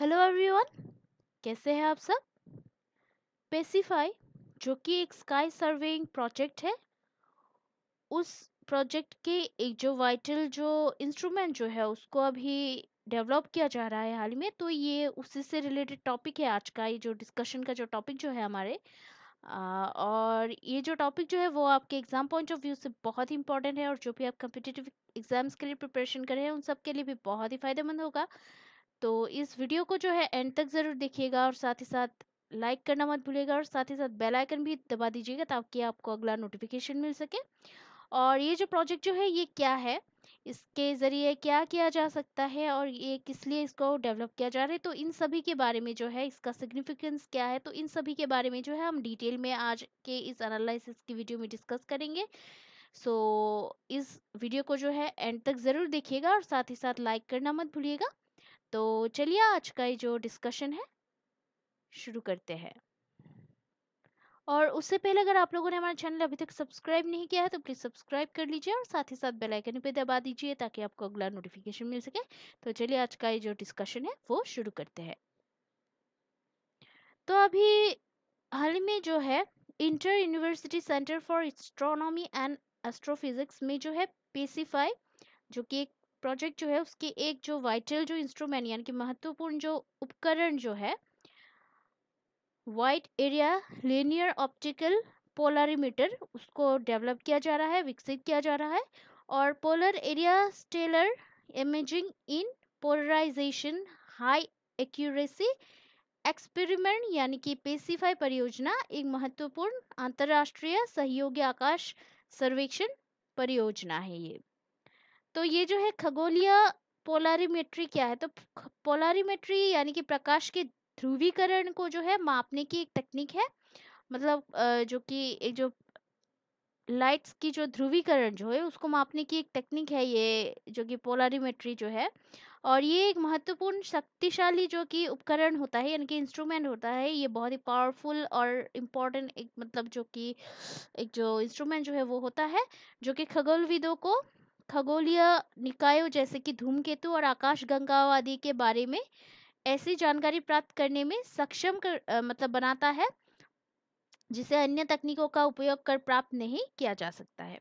hello everyone कैसे हैं आप सब पेसिफाई जो कि एक स्काई सर्वेइंग प्रोजेक्ट है उस प्रोजेक्ट के एक जो वाइटल जो इंस्ट्रूमेंट जो है उसको अभी डेवलप किया जा रहा है हाल ही में तो ये उसी से रिलेटेड टॉपिक है आज का ये जो डिस्कशन का जो टॉपिक जो है हमारे आ, और ये जो टॉपिक जो है वो आपके एग्ज़ाम पॉइंट ऑफ व्यू से बहुत ही इंपॉर्टेंट है और जो भी आप कंपिटेटिव एग्ज़ाम्स के लिए प्रिपरेशन कर रहे हैं उन सब के लिए भी बहुत ही फ़ायदेमंद होगा तो इस वीडियो को जो है एंड तक ज़रूर देखिएगा और साथ ही साथ लाइक करना मत भूलिएगा और साथ ही साथ बेल आइकन भी दबा दीजिएगा ताकि आपको अगला नोटिफिकेशन मिल सके और ये जो प्रोजेक्ट जो है ये क्या है इसके ज़रिए क्या किया जा सकता है और ये किस लिए इसको डेवलप किया जा रहा है तो इन सभी के बारे में जो है इसका सिग्निफिकेंस क्या है तो इन सभी के बारे में जो है हम डिटेल में आज के इस एनालिसिस की वीडियो में डिस्कस करेंगे सो so, इस वीडियो को जो है एंड तक ज़रूर देखिएगा और साथ ही साथ लाइक करना मत भूलिएगा तो चलिए आज का ये जो डिस्कशन है शुरू करते हैं और उससे पहले अगर आप लोगों ने हमारा चैनल अभी तक सब्सक्राइब नहीं किया है तो प्लीज़ सब्सक्राइब कर लीजिए और साथ ही साथ बेल आइकन पे दबा दीजिए ताकि आपको अगला नोटिफिकेशन मिल सके तो चलिए आज का ये जो डिस्कशन है वो शुरू करते हैं तो अभी हाल ही में जो है inter university centre for astronomy and astrophysics में जो है पीसीफाई जो कि एक प्रोजेक्ट जो है उसके एक जो वाइटल जो इंस्ट्रूमेंट यानी कि महत्वपूर्ण जो उपकरण जो है wide area linear optical polarimeter उसको डेवलप किया जा रहा है विकसित किया जा रहा है और polar area stellar imaging in polarization high accuracy experiment यानी कि पेसीफाई परियोजना एक महत्वपूर्ण अंतर्राष्ट्रीय सहयोगी आकाश सर्वेक्षण परियोजना है ये तो ये जो है खगोलीय पोलारीमेट्री क्या है तो पोलारीमेट्री यानी कि प्रकाश के ध्रुवीकरण को जो है मापने की एक तकनीक है मतलब जो कि एक जो लाइट्स की जो ध्रुवीकरण जो है उसको मापने की एक तकनीक है ये जो कि पोलारीमेट्री जो है और ये एक महत्वपूर्ण शक्तिशाली जो कि उपकरण होता है यानी कि इंस्ट्रूमेंट होता है ये बहुत ही पावरफुल और इम्पॉर्टेंट एक मतलब जो कि एक जो इंस्ट्रूमेंट जो है वो होता है जो कि खगोलविदों को खगोलीय निकायों जैसे कि धूमकेतु और आकाशगंगाओं आदि के बारे में ऐसी जानकारी प्राप्त करने में सक्षम कर मतलब बनाता है जिसे अन्य तकनीकों का उपयोग कर प्राप्त नहीं किया जा सकता है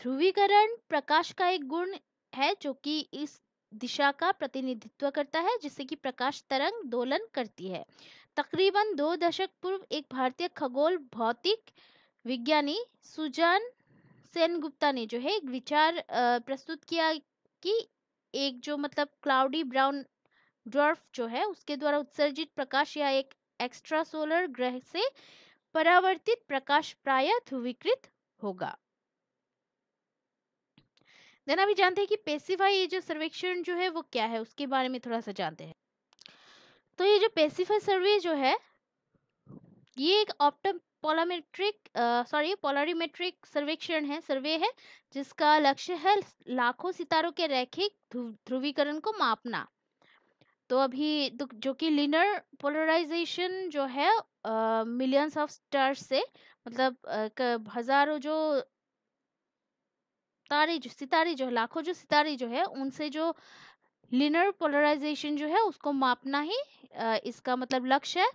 ध्रुवीकरण प्रकाश का एक गुण है जो कि इस दिशा का प्रतिनिधित्व करता है जिससे कि प्रकाश तरंग दोलन करती है तकरीबन दो दशक पूर्व एक भारतीय खगोल भौतिक विज्ञानी सुजान सेन गुप्ता ने जो है एक विचार प्रस्तुत किया कि एक जो मतलब क्लाउडी ब्राउन ड्वार्फ जो है उसके द्वारा उत्सर्जित प्रकाश या एक एक्स्ट्रा सोलर ग्रह से परावर्तित प्रकाश प्राय ध्रुवीकृत होगा देन अभी जानते हैं कि पेसिफाई ये जो सर्वेक्षण जो है वो क्या है उसके बारे में थोड़ा सा जानते हैं तो ये जो पेसिफाई सर्वे जो है ये एक ऑप्टम पोलामेट्रिक सॉरी पोलरीमेट्रिक सर्वेक्षण है सर्वे है जिसका लक्ष्य है लाखों सितारों के रैखिक ध्रुवीकरण को मापना तो अभी जो कि लिनर पोलराइजेशन जो है मिलियंस ऑफ स्टार्स से मतलब हजारों जो तारे जो सितारे जो है लाखों जो सितारे जो है उनसे जो लिनर पोलराइजेशन जो है उसको मापना ही इसका मतलब लक्ष्य है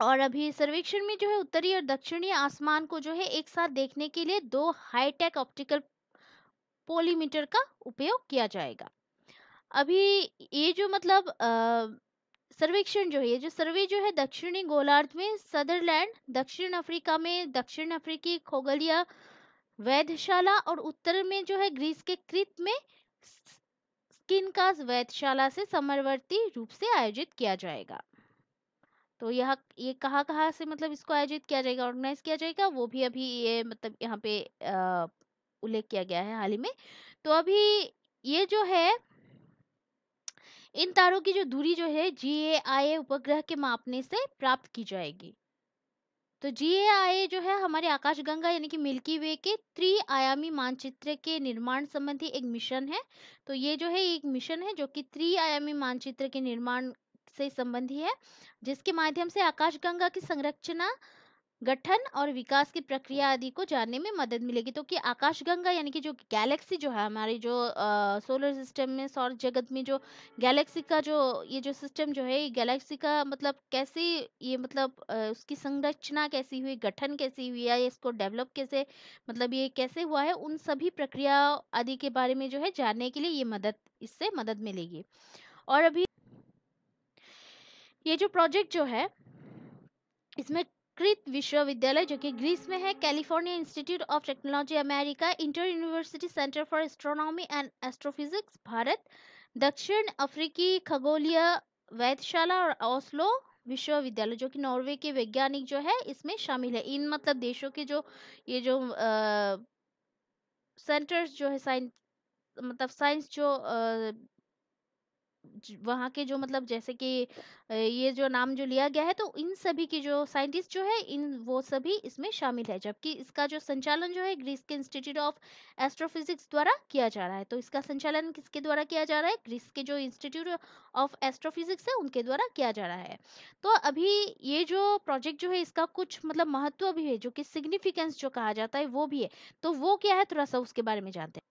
और अभी सर्वेक्षण में जो है उत्तरी और दक्षिणी आसमान को जो है एक साथ देखने के लिए दो हाईटेक ऑप्टिकल पोलीमीटर का उपयोग किया जाएगा अभी ये जो मतलब सर्वेक्षण जो है जो सर्वे जो है दक्षिणी गोलार्ध में सदरलैंड दक्षिण अफ्रीका में दक्षिण अफ्रीकी खोगलिया वैधशाला और उत्तर में जो है ग्रीस के कृत में स्किनकास वैधशाला से समवर्ती रूप से आयोजित किया जाएगा तो यह ये कहाँ कहाँ से मतलब इसको आयोजित किया जाएगा ऑर्गेनाइज किया जाएगा वो भी अभी ये मतलब यहाँ पे उल्लेख किया गया है हाल ही में तो अभी ये जो है इन तारों की जो दूरी जो है जी ए ए आई उपग्रह के मापने से प्राप्त की जाएगी तो जी ए ए आई जो है हमारे आकाशगंगा यानी कि मिल्की वे के त्रि आयामी मानचित्र के निर्माण संबंधी एक मिशन है तो ये जो है एक मिशन है जो कि त्रि आयामी मानचित्र के निर्माण से संबंधी है जिसके माध्यम से आकाशगंगा की संरचना गठन और विकास की प्रक्रिया आदि को जानने में मदद मिलेगी तो कि आकाशगंगा यानी कि जो गैलेक्सी जो है हमारे जो आ, सोलर सिस्टम में सौर जगत में जो गैलेक्सी का जो ये जो सिस्टम जो है ये गैलेक्सी का मतलब कैसे ये मतलब आ, उसकी संरचना कैसी हुई गठन कैसी हुई है इसको डेवलप कैसे मतलब ये कैसे हुआ है उन सभी प्रक्रिया आदि के बारे में जो है जानने के लिए ये मदद इससे मदद मिलेगी और अभी ये जो प्रोजेक्ट जो है इसमें कृत विश्वविद्यालय जो कि ग्रीस में है California Institute of Technology America inter university centre for astronomy and astrophysics Bharat दक्षिण अफ्रीकी खगोलीय वैधशाला और ओस्लो विश्वविद्यालय जो कि नॉर्वे के वैज्ञानिक जो है इसमें शामिल है इन मतलब देशों के जो ये जो सेंटर्स जो है साइंस मतलब साइंस जो आ, वहाँ के जो मतलब जैसे कि ये जो नाम जो लिया गया है तो इन सभी की जो साइंटिस्ट जो है इन वो सभी इसमें शामिल है जबकि इसका जो संचालन जो है ग्रीस के इंस्टीट्यूट ऑफ एस्ट्रोफिजिक्स द्वारा किया जा रहा है तो इसका संचालन किसके द्वारा किया जा रहा है ग्रीस के जो इंस्टीट्यूट ऑफ एस्ट्रोफिजिक्स है उनके द्वारा किया जा रहा है तो अभी ये जो प्रोजेक्ट जो है इसका कुछ मतलब महत्व भी है जो कि सिग्निफिकेंस जो कहा जाता है वो भी है तो वो क्या है थोड़ा सा उसके बारे में जानते हैं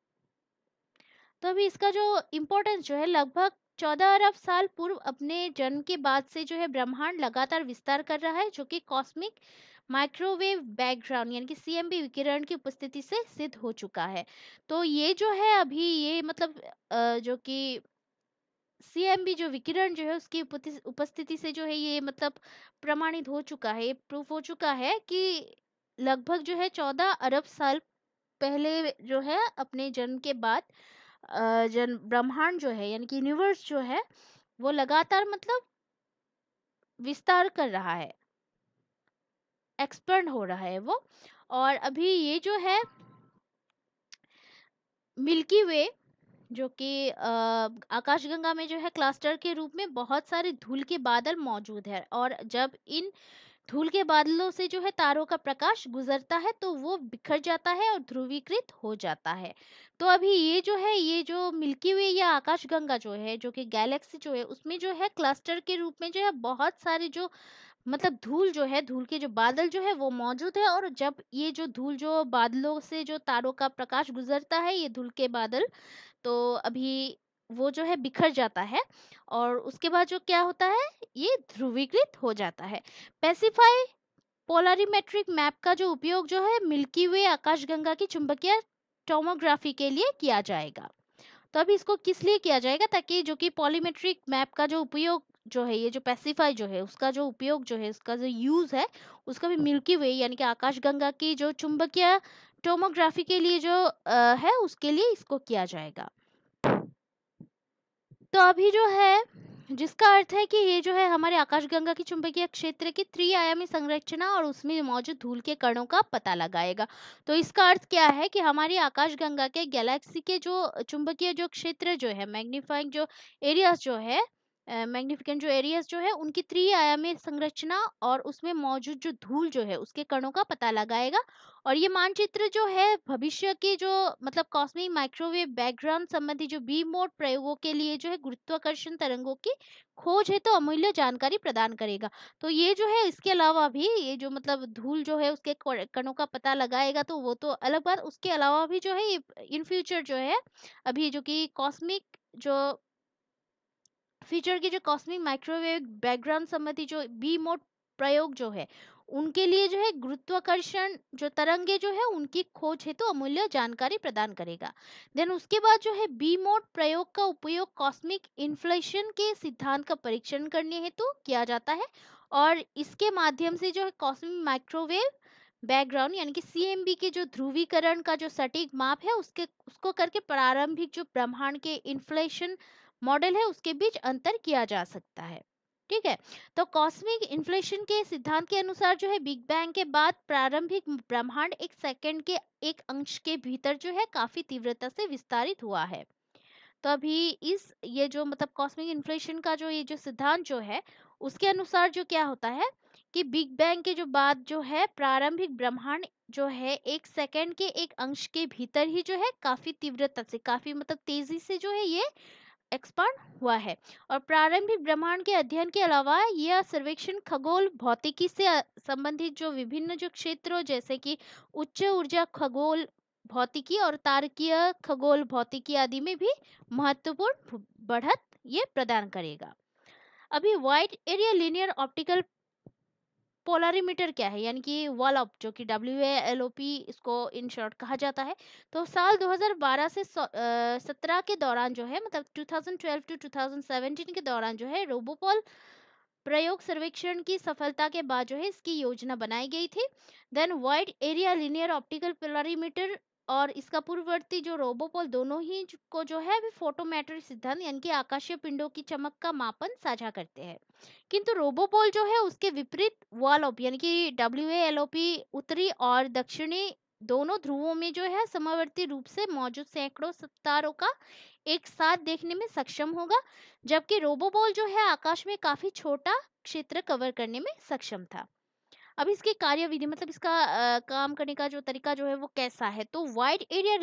तो अभी इसका जो इम्पोर्टेंस जो है लगभग चौदह अरब साल पूर्व अपने जन्म के बाद से जो है ब्रह्मांड लगातार विस्तार कर रहा है जो कि कॉस्मिक माइक्रोवेव बैकग्राउंड यानी कि सीएमबी विकिरण की उपस्थिति से सिद्ध हो चुका है तो ये जो है अभी ये मतलब जो कि सीएमबी जो विकिरण जो है उसकी उपस्थिति से जो है ये मतलब प्रमाणित हो चुका है प्रूफ हो चुका है कि लगभग जो है चौदह अरब साल पहले जो है अपने जन्म के बाद जन ब्रह्मांड जो है यानी कि यूनिवर्स जो है वो लगातार मतलब विस्तार कर रहा है एक्सपर्ड हो रहा है वो और अभी ये जो है मिल्की वे जो कि आकाशगंगा में जो है क्लस्टर के रूप में बहुत सारे धूल के बादल मौजूद है और जब इन धूल के बादलों से जो है तारों का प्रकाश गुजरता है तो वो बिखर जाता है और ध्रुवीकृत हो जाता है तो अभी ये जो है ये जो मिल्की वे या आकाश गंगा जो है जो कि गैलेक्सी जो है उसमें जो है क्लस्टर के रूप में जो है बहुत सारे जो मतलब धूल जो है धूल के जो बादल जो है वो मौजूद है और जब ये जो धूल जो बादलों से जो तारों का प्रकाश गुजरता है ये धूल के बादल तो अभी वो जो है बिखर जाता है और उसके बाद जो क्या होता है ये ध्रुवीकृत हो जाता है पेसिफाई पोलारीमेट्रिक मैप का जो उपयोग जो है मिल्की वे आकाशगंगा की चुंबकीय टोमोग्राफी के लिए किया जाएगा तो अभी इसको किस लिए किया जाएगा ताकि जो कि पॉलीमेट्रिक मैप का जो उपयोग जो है ये जो पैसिफाई जो है उसका जो उपयोग जो है उसका जो यूज़ है उसका भी मिल्की वे यानी कि आकाशगंगा की जो चुंबकीय टोमोग्राफी के लिए जो आ, है उसके लिए इसको किया जाएगा तो अभी जो है जिसका अर्थ है कि ये जो है हमारे आकाशगंगा की चुंबकीय क्षेत्र की त्रि आयामी संरचना और उसमें मौजूद धूल के कणों का पता लगाएगा तो इसका अर्थ क्या है कि हमारी आकाशगंगा के गैलेक्सी के जो चुंबकीय जो क्षेत्र जो है मैग्निफाइंग जो एरियाज जो है मैग्निफिकेंट जो एरियाज जो है उनकी त्रिआयामी संरचना और उसमें मौजूद जो धूल जो है उसके कणों का पता लगाएगा और ये मानचित्र जो है भविष्य के जो मतलब कॉस्मिक माइक्रोवेव बैकग्राउंड संबंधी जो बी मोड प्रयोगों के लिए जो है गुरुत्वाकर्षण तरंगों की खोज है तो अमूल्य जानकारी प्रदान करेगा तो ये जो है इसके अलावा भी ये जो मतलब धूल जो है उसके कणों का पता लगाएगा तो वो तो अलग बात उसके अलावा भी जो है इन फ्यूचर जो है अभी जो कि कॉस्मिक जो फ्यूचर की जो कॉस्मिक माइक्रोवेव बैकग्राउंड संबंधी जो बी मोड प्रयोग जो है उनके लिए जो है गुरुत्वाकर्षण जो तरंगे जो है उनकी खोज हेतु तो अमूल्य जानकारी प्रदान करेगा देन उसके बाद जो है बी मोड प्रयोग का उपयोग कॉस्मिक इन्फ्लेशन के सिद्धांत का परीक्षण करने हेतु तो किया जाता है और इसके माध्यम से जो है कॉस्मिक माइक्रोवेव बैकग्राउंड यानी कि सीएमबी के जो ध्रुवीकरण का जो सटीक माप है उसके उसको करके प्रारंभिक जो ब्रह्मांड के इन्फ्लेशन मॉडल है उसके बीच अंतर किया जा सकता है ठीक है तो कॉस्मिक इन्फ्लेशन के सिद्धांत के अनुसार जो है बिग बैंग के बाद प्रारंभिक ब्रह्मांड एक सेकंड के एक अंश के भीतर जो है काफी तीव्रता से विस्तारित हुआ है तो अभी इस ये जो मतलब कॉस्मिक इन्फ्लेशन का जो ये जो सिद्धांत जो है उसके अनुसार जो क्या होता है कि बिग बैंग के जो बाद जो है प्रारंभिक ब्रह्मांड जो है एक सेकंड के एक अंश के भीतर ही जो है काफी तीव्रता से काफी मतलब तेजी से जो है ये एक्सपांड हुआ है और प्रारंभिक ब्रह्मांड के अध्ययन के अलावा यह सर्वेक्षण खगोल भौतिकी से संबंधित जो विभिन्न जो क्षेत्र जैसे कि उच्च ऊर्जा खगोल भौतिकी और तारकीय खगोल भौतिकी आदि में भी महत्वपूर्ण बढ़त ये प्रदान करेगा अभी wide area linear optical polarimeter क्या है यानी कि वॉल ऑफ जो कि डब्ल्यू एल ओ पी इसको इन शॉर्ट कहा जाता है तो साल 2012 से 17 के दौरान जो है मतलब 2012 टू 2017 के दौरान जो है रोबोपोल प्रयोग सर्वेक्षण की सफलता के बाद जो है इसकी योजना बनाई गई थी then wide area linear optical polarimeter और इसका पूर्ववर्ती जो रोबोपोल दोनों ही को जो है वे फोटोमेट्री सिद्धांत यानी कि आकाशीय पिंडों की चमक का मापन साझा करते हैं किंतु रोबोपोल जो है उसके विपरीत वालोप यानी कि डब्ल्यू एल ओ पी उत्तरी और दक्षिणी दोनों ध्रुवों में जो है समावर्ती रूप से मौजूद सैकड़ों सितारों का एक साथ देखने में सक्षम होगा जबकि रोबोबॉल जो है आकाश में काफी छोटा क्षेत्र कवर करने में सक्षम था अब इसकी कार्यविधि मतलब इसका आ, काम करने का जो तरीका जो है वो कैसा है तो wide area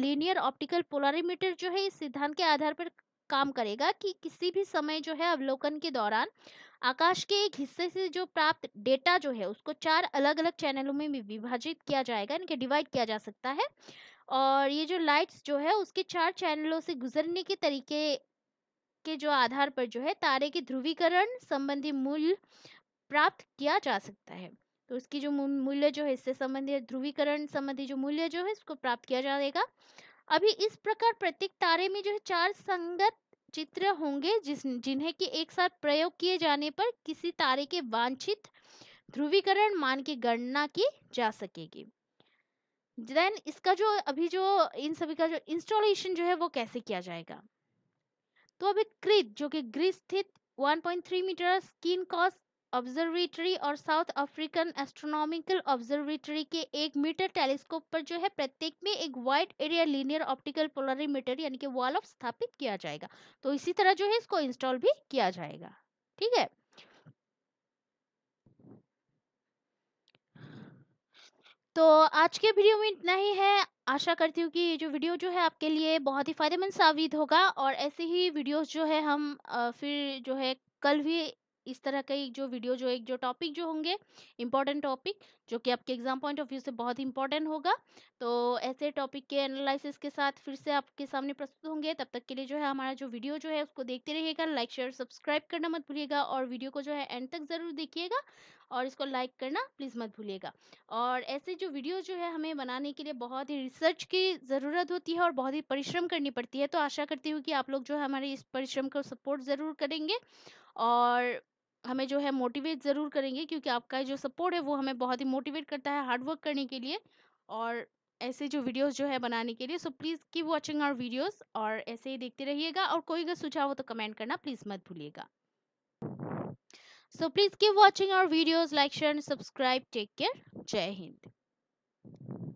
linear optical polarimeter जो है इस सिद्धांत के आधार पर काम करेगा कि किसी भी समय जो है अवलोकन के दौरान आकाश के एक हिस्से से जो प्राप्त डेटा जो है उसको चार अलग अलग चैनलों में विभाजित किया जाएगा इनके डिवाइड किया जा सकता है और ये जो लाइट्स जो है उसके चार चैनलों से गुजरने के तरीके के जो आधार पर जो है तारे के ध्रुवीकरण संबंधी मूल्य प्राप्त किया जा सकता है तो उसकी जो मूल्य जो है इससे संबंधित ध्रुवीकरण संबंधी जो मूल्य जो है उसको प्राप्त किया जाएगा अभी इस प्रकार प्रत्येक तारे में जो है चार संगत चित्र होंगे जिस जिन्हें कि एक साथ प्रयोग किए जाने पर किसी तारे के वांछित ध्रुवीकरण मान की गणना की जा सकेगी देन इसका जो अभी जो इन सभी का जो इंस्टॉलेशन जो है वो कैसे किया जाएगा तो अभी क्रित जो कि ग्रीस स्थित 1.3 मीटर स्किन कॉस ऑब्जर्वेटरी और साउथ अफ्रीकन एस्ट्रोनॉमिकल ऑब्जर्वेटरी के एक मीटर टेलीस्कोप पर जो है प्रत्येक में एक wide area linear optical polarimeter यानी कि वॉल ऑफ स्थापित किया जाएगा तो इसी तरह जो है इसको इंस्टॉल भी किया जाएगा ठीक है तो आज के वीडियो में इतना ही है आशा करती हूँ कि ये जो वीडियो जो है आपके लिए बहुत ही फ़ायदेमंद साबित होगा और ऐसे ही वीडियोस जो है हम फिर जो है कल भी इस तरह का एक जो वीडियो जो एक जो टॉपिक जो होंगे इंपॉर्टेंट टॉपिक जो कि आपके एग्जाम पॉइंट ऑफ व्यू से बहुत इंपॉर्टेंट होगा तो ऐसे टॉपिक के एनालिसिस के साथ फिर से आपके सामने प्रस्तुत होंगे तब तक के लिए जो है हमारा जो वीडियो जो है उसको देखते रहिएगा लाइक शेयर सब्सक्राइब करना मत भूलिएगा और वीडियो को जो है एंड तक ज़रूर देखिएगा और इसको लाइक करना प्लीज़ मत भूलिएगा और ऐसे जो वीडियो जो है हमें बनाने के लिए बहुत ही रिसर्च की ज़रूरत होती है और बहुत ही परिश्रम करनी पड़ती है तो आशा करती हूँ कि आप लोग जो है हमारे इस परिश्रम को सपोर्ट ज़रूर करेंगे और हमें जो है मोटिवेट ज़रूर करेंगे क्योंकि आपका जो सपोर्ट है वो हमें बहुत ही मोटिवेट करता है हार्डवर्क करने के लिए और ऐसे जो वीडियोस जो है बनाने के लिए so please keep watching our videos और ऐसे ही देखते रहिएगा और कोई अगर सुझाव हो तो कमेंट करना प्लीज़ मत भूलिएगा so please keep watching our videos like share and subscribe take care जय हिंद